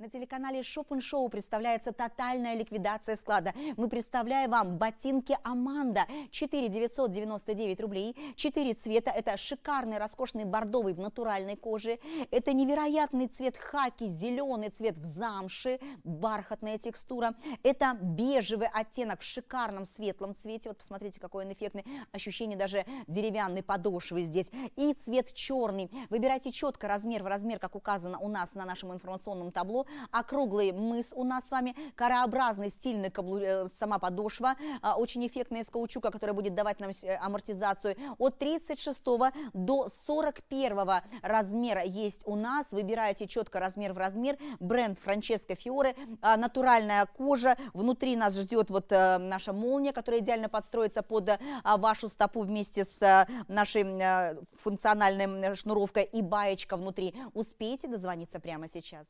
На телеканале Шопин Шоу представляется тотальная ликвидация склада. Мы представляем вам ботинки Аманда. 4 999 рублей, Четыре цвета. Это шикарный, роскошный бордовый в натуральной коже. Это невероятный цвет хаки, зеленый цвет в замше, бархатная текстура. Это бежевый оттенок в шикарном светлом цвете. Вот посмотрите, какой он эффектный. Ощущение даже деревянной подошвы здесь. И цвет черный. Выбирайте четко размер в размер, как указано у нас на нашем информационном табло округлый мыс у нас с вами, корообразный стильный каблу... Э, сама подошва, а, очень эффектная из каучука, которая будет давать нам э, амортизацию. От 36 до 41 размера есть у нас, выбираете четко размер в размер, бренд Франческо Фиоре, а, натуральная кожа, внутри нас ждет вот э, наша молния, которая идеально подстроится под вашу стопу вместе с нашей функциональной шнуровкой и баечка внутри. Успейте дозвониться прямо сейчас.